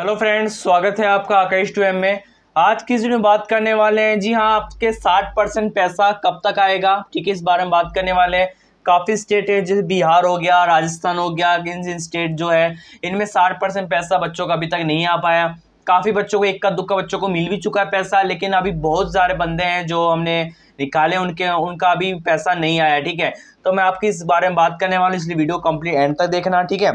hello friends स्वागत है आपका आकाश टू एम में आज की वीडियो में बात करने वाले हैं जी हाँ आपके 60 परसेंट पैसा कब तक आएगा ठीक है इस बारे में बात करने वाले हैं काफ़ी स्टेट है जैसे बिहार हो गया राजस्थान हो गया इन स्टेट जो है इनमें 60 परसेंट पैसा बच्चों का अभी तक नहीं आ पाया काफ़ी बच्चों को इक्का दुक्का बच्चों को मिल भी चुका है पैसा लेकिन अभी बहुत सारे बंदे हैं जो हमने निकाले उनके उनका अभी पैसा नहीं आया ठीक है तो मैं आपकी इस बारे में बात करने वाला हूँ इसलिए वीडियो कंप्लीट एंड तक देखना ठीक है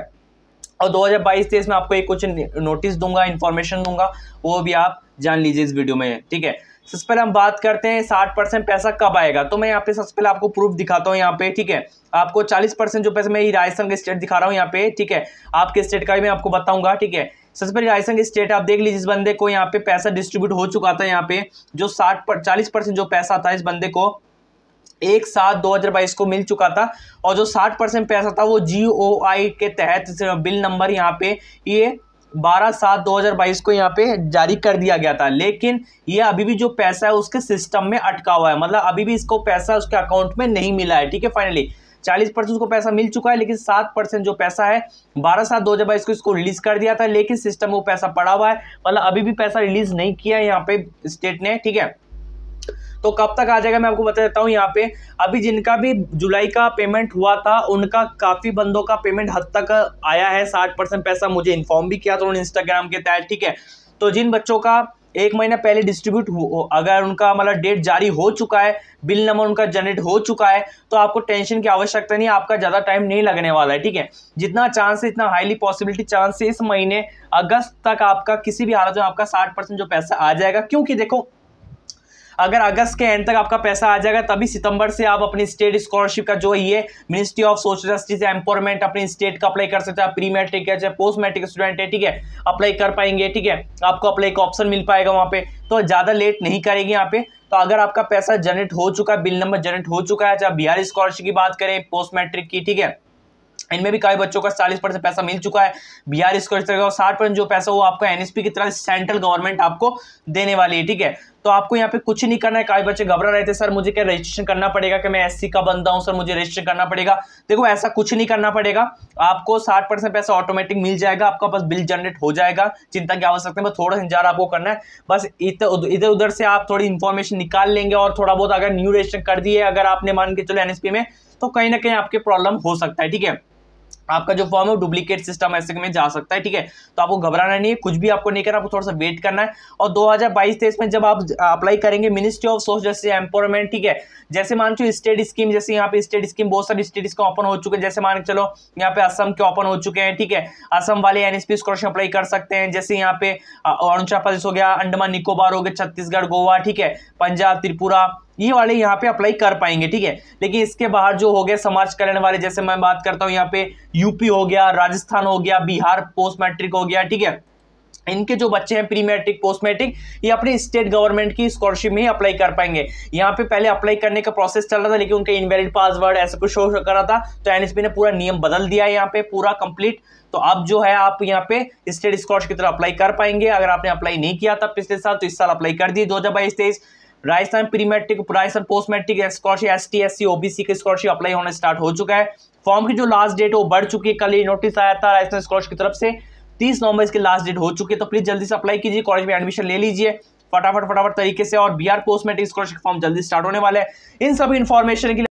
और 2022-23 में आपको एक कुछ नोटिस दूंगा इन्फॉर्मेशन दूंगा वो भी आप जान लीजिए इस वीडियो में ठीक है सबसे पहले हम बात करते हैं साठ परसेंट पैसा कब आएगा तो मैं यहाँ पे सबसे पहले आपको प्रूफ दिखाता हूँ यहाँ पे ठीक है आपको चालीस परसेंट जो पैसे मैं राजस्थान के स्टेट दिखा रहा हूँ यहाँ पे ठीक है आपके स्टेट का भी मैं आपको बताऊंगा ठीक है सबसे पहले राजस्थान की स्टेट आप देख लीजिए इस बंदे को यहाँ पे पैसा डिस्ट्रीब्यूट हो चुका था यहाँ पे जो साठ चालीस परसेंट जो पैसा था इस बंदे को एक सात दो हज़ार बाईस को मिल चुका था और जो साठ परसेंट पैसा था वो जी ओ आई के तहत बिल नंबर यहाँ पे ये बारह सात दो हज़ार बाईस को यहाँ पे जारी कर दिया गया था लेकिन ये अभी भी जो पैसा है उसके सिस्टम में अटका हुआ है मतलब अभी भी इसको पैसा उसके अकाउंट में नहीं मिला है ठीक है फाइनली चालीस परसेंट उसको पैसा मिल चुका है लेकिन सात परसेंट जो पैसा है बारह सात दो हज़ार बाईस को इसको रिलीज कर दिया था लेकिन सिस्टम में वो पैसा पड़ा हुआ है मतलब अभी भी पैसा रिलीज नहीं किया है यहाँ पे स्टेट ने ठीक है तो कब तक आ जाएगा मैं आपको बता देता हूँ यहाँ पे अभी जिनका भी जुलाई का पेमेंट हुआ था उनका काफ़ी बंदों का पेमेंट हद तक आया है साठ परसेंट पैसा मुझे इन्फॉर्म भी किया था उन्होंने इंस्टाग्राम के तहत ठीक है तो जिन बच्चों का एक महीना पहले डिस्ट्रीब्यूट हो अगर उनका मतलब डेट जारी हो चुका है बिल नंबर उनका जनरेट हो चुका है तो आपको टेंशन की आवश्यकता नहीं आपका ज़्यादा टाइम नहीं लगने वाला है ठीक है जितना चांस है इतना हाईली पॉसिबिलिटी चांस है इस महीने अगस्त तक आपका किसी भी हालत में आपका साठ परसेंट जो पैसा आ जाएगा क्योंकि देखो अगर अगस्त के एंड तक आपका पैसा आ जाएगा तभी सितंबर से आप अपनी स्टेट स्कॉलरशिप का जो है ये ministry of social justice empowerment अपनी स्टेट का अप्लाई कर सकते हैं आप प्री मैट्रिक है चाहे पोस्ट मैट्रिक स्टूडेंट है ठीक है अप्लाई कर पाएंगे ठीक है आपको अप्लाई का ऑप्शन मिल पाएगा वहाँ पे तो ज़्यादा लेट नहीं करेगी यहाँ पे तो अगर आपका पैसा जनरेट हो चुका है बिल नंबर जनरेट हो चुका है चाहे बिहार स्कॉलरशिप की बात करें पोस्ट मैट्रिक की ठीक है इनमें भी कई बच्चों का चालीस परसेंट पैसा मिल चुका है बिहार इसको साठ परसेंट जो पैसा वो आपका एनएसपी की तरह सेंट्रल गवर्नमेंट आपको देने वाली है ठीक है तो आपको यहाँ पे कुछ नहीं करना है काफी बच्चे घबरा रहे थे सर मुझे क्या रजिस्ट्रेशन करना पड़ेगा कि मैं एससी का बनता हूँ सर मुझे रजिस्ट्रेशन करना पड़ेगा देखो ऐसा कुछ नहीं करना पड़ेगा आपको साठ परसेंट पैसा ऑटोमेटिक मिल जाएगा आपका बस बिल जनरेट हो जाएगा चिंता की आवश्यकता है बस थोड़ा इंतजार आपको करना है बस इधर इधर उधर से आप थोड़ी इन्फॉर्मेशन निकाल लेंगे और थोड़ा बहुत अगर न्यू रजिस्ट्रेशन कर दिए अगर आपने मान के चलो एनएसपी में तो कहीं ना कहीं आपके प्रॉब्लम हो सकता है ठीक है आपका जो फॉर्म है डुप्लीकेट सिस्टम ऐसे में जा सकता है ठीक है तो आपको घबराना नहीं है कुछ भी आपको नहीं करना आपको थोड़ा सा वेट करना है और 2022 तेईस में जब आप अप्लाई करेंगे ministry of social justice empowerment ठीक है जैसे मान चो स्टेट स्कीम जैसे यहाँ पे स्टेट स्कीम बहुत सारी स्टेट स्कीम ओपन हो चुके हैं जैसे मान चलो यहाँ पे असम के ओपन हो चुके हैं ठीक है असम वाले एन एस अप्लाई कर सकते हैं जैसे यहाँ पे अरुणाचल प्रदेश हो गया अंडमान निकोबार हो गया छत्तीसगढ़ गोवा ठीक है पंजाब त्रिपुरा ये वाले यहाँ पे अप्लाई कर पाएंगे ठीक है लेकिन इसके बाहर जो हो गए समाज कल्याण वाले जैसे मैं बात करता हूँ यहाँ पे यूपी हो गया राजस्थान हो गया बिहार पोस्ट मैट्रिक हो गया ठीक है इनके जो बच्चे हैं प्री मैट्रिक पोस्ट मैट्रिक ये अपने स्टेट गवर्नमेंट की स्कॉलरशिप में ही अप्लाई कर पाएंगे यहाँ पे पहले अप्लाई करने का प्रोसेस चल रहा था लेकिन उनका इनवैलिड पासवर्ड ऐसा कुछ शो कर रहा था तो एनएसपी ने पूरा नियम बदल दिया है यहाँ पे पूरा कंप्लीट तो अब जो है आप यहाँ पे स्टेट स्कॉलरशिप की तरह अप्लाई कर पाएंगे अगर आपने अप्लाई नहीं किया था पिछले साल तो इस साल अप्लाई कर दिए दो हज़ार Rajasthan pre matric Rajasthan post matric scholarship S T S C OBC की स्कॉलरशिप अप्लाई होना स्टार्ट हो चुका है फॉर्म की जो लास्ट डेट है वो बढ़ चुकी है कल ये नोटिस आया था राजस्थान स्कॉलरशिप की तरफ से तीस नवंबर इसकी लास्ट डेट हो चुकी है तो प्लीज़ जल्दी से अप्लाई कीजिए कॉलेज में एडमिशन ले लीजिए फटाफट फटाफट तरीके से और Bihar post matric scholarship form जल्दी स्टार्ट होने वाले हैं इन सभी इन्फॉर्मेशन के लिए